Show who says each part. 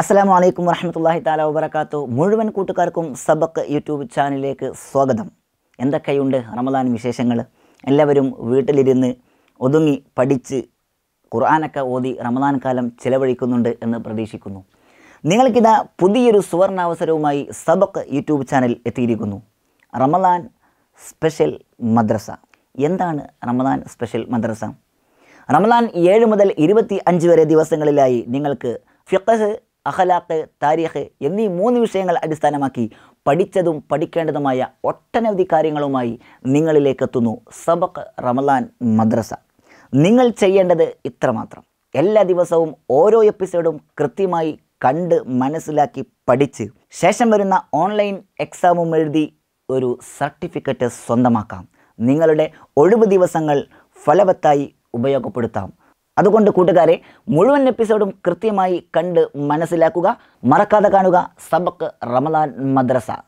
Speaker 1: അസ്സലാമു അലൈക്കും താല വാത്തു മുഴുവൻ കൂട്ടുകാർക്കും സബക്ക് യൂട്യൂബ് ചാനലിലേക്ക് സ്വാഗതം എന്തൊക്കെയുണ്ട് റമദാൻ വിശേഷങ്ങൾ എല്ലാവരും വീട്ടിലിരുന്ന് ഒതുങ്ങി പഠിച്ച് ഖുർആാനൊക്കെ ഓതി റമദാൻ കാലം ചിലവഴിക്കുന്നുണ്ട് എന്ന് പ്രതീക്ഷിക്കുന്നു നിങ്ങൾക്കിതാ പുതിയൊരു സുവർണാവസരവുമായി സബക്ക് യൂട്യൂബ് ചാനൽ എത്തിയിരിക്കുന്നു റമദാൻ സ്പെഷ്യൽ മദ്രസ എന്താണ് റമദാൻ സ്പെഷ്യൽ മദ്രസ റമദാൻ ഏഴ് മുതൽ ഇരുപത്തി അഞ്ച് വരെ ദിവസങ്ങളിലായി നിങ്ങൾക്ക് ഫിഖഹ് അഹലാഖ് താരിഖ് എന്നീ മൂന്ന് വിഷയങ്ങൾ അടിസ്ഥാനമാക്കി പഠിച്ചതും പഠിക്കേണ്ടതുമായ ഒട്ടനവധി കാര്യങ്ങളുമായി എത്തുന്നു സബക് റമദാൻ മദ്രസ നിങ്ങൾ ചെയ്യേണ്ടത് ഇത്രമാത്രം എല്ലാ ദിവസവും ഓരോ എപ്പിസോഡും കൃത്യമായി കണ്ട് മനസ്സിലാക്കി പഠിച്ച് ശേഷം വരുന്ന ഓൺലൈൻ എക്സാമും എഴുതി ഒരു സർട്ടിഫിക്കറ്റ് സ്വന്തമാക്കാം നിങ്ങളുടെ ഒഴിവ് ദിവസങ്ങൾ ഫലവത്തായി ഉപയോഗപ്പെടുത്താം അതുകൊണ്ട് കൂട്ടുകാരെ മുഴുവൻ എപ്പിസോഡും കൃത്യമായി കണ്ട് മനസ്സിലാക്കുക മറക്കാതെ കാണുക സബക്ക് റമദാൻ മദ്രസ